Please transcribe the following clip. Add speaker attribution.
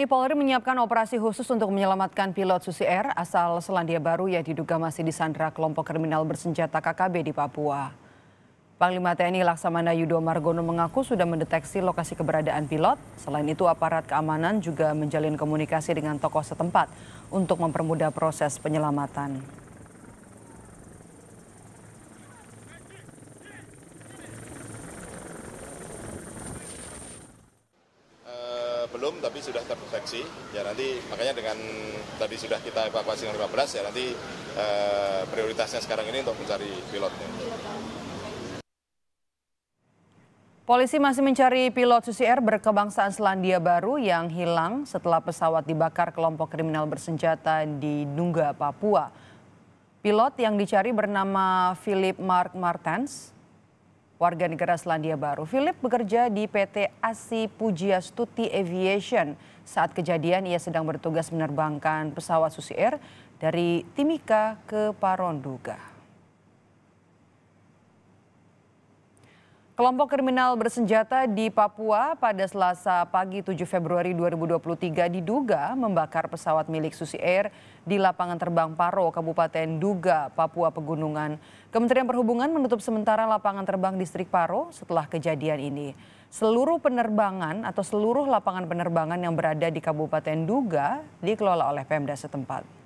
Speaker 1: Ini Polri menyiapkan operasi khusus untuk menyelamatkan pilot Susi Air asal Selandia Baru yang diduga masih disandra kelompok kriminal bersenjata KKB di Papua. Panglima TNI Laksamana Yudo Margono mengaku sudah mendeteksi lokasi keberadaan pilot. Selain itu aparat keamanan juga menjalin komunikasi dengan tokoh setempat untuk mempermudah proses penyelamatan.
Speaker 2: belum tapi sudah terdeteksi. Ya nanti makanya dengan tadi sudah kita evakuasi yang 15 ya nanti eh, prioritasnya sekarang ini untuk mencari pilotnya.
Speaker 1: Polisi masih mencari pilot Susi Air berkebangsaan Selandia Baru yang hilang setelah pesawat dibakar kelompok kriminal bersenjata di Nungga, Papua. Pilot yang dicari bernama Philip Mark Martens warga negara Selandia Baru. Philip bekerja di PT Asi Puja Stuti Aviation. Saat kejadian ia sedang bertugas menerbangkan pesawat Susi Air dari Timika ke Paronduga. Kelompok kriminal bersenjata di Papua pada Selasa pagi 7 Februari 2023 diduga membakar pesawat milik Susi Air di lapangan terbang Paro, Kabupaten Duga, Papua Pegunungan. Kementerian Perhubungan menutup sementara lapangan terbang distrik Paro setelah kejadian ini. Seluruh penerbangan atau seluruh lapangan penerbangan yang berada di Kabupaten Duga dikelola oleh Pemda setempat.